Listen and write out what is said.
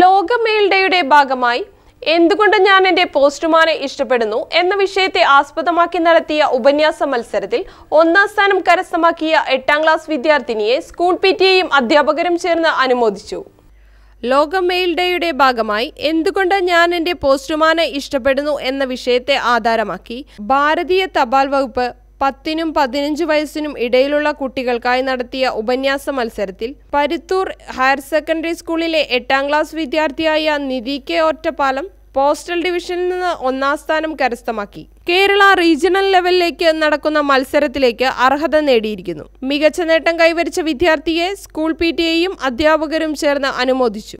ലോക മെയിൽ ഡേയുടെ ഭാഗമായി എന്തുകൊണ്ട് ഞാൻ എൻ്റെ പോസ്റ്റുമാനെ ഇഷ്ടപ്പെടുന്നു എന്ന വിഷയത്തെ ആസ്പദമാക്കി നടത്തിയ ഉപന്യാസ മത്സരത്തിൽ ഒന്നാം സ്ഥാനം കരസ്ഥമാക്കിയ എട്ടാം ക്ലാസ് വിദ്യാർത്ഥിനിയെ സ്കൂൾ പി ടിയെയും അധ്യാപകരും ചേർന്ന് അനുമോദിച്ചു ലോക മെയിൽ ഡേയുടെ ഭാഗമായി എന്തുകൊണ്ട് ഞാൻ എൻ്റെ പോസ്റ്റുമാനെ ഇഷ്ടപ്പെടുന്നു എന്ന വിഷയത്തെ ആധാരമാക്കി ഭാരതീയ തപാൽ വകുപ്പ് പത്തിനും പതിനഞ്ച് വയസ്സിനും ഇടയിലുള്ള കുട്ടികൾക്കായി നടത്തിയ ഉപന്യാസ മത്സരത്തിൽ പരുത്തൂർ ഹയർ സെക്കൻഡറി സ്കൂളിലെ എട്ടാം ക്ലാസ് വിദ്യാർത്ഥിയായ നിധി കെ ഒറ്റപ്പാലം പോസ്റ്റൽ ഡിവിഷനിൽ നിന്ന് ഒന്നാം സ്ഥാനം കരസ്ഥമാക്കി കേരള റീജിയണൽ ലെവലിലേക്ക് നടക്കുന്ന മത്സരത്തിലേക്ക് അർഹത നേടിയിരിക്കുന്നു മികച്ച നേട്ടം കൈവരിച്ച വിദ്യാർത്ഥിയെ സ്കൂൾ പി അധ്യാപകരും ചേർന്ന് അനുമോദിച്ചു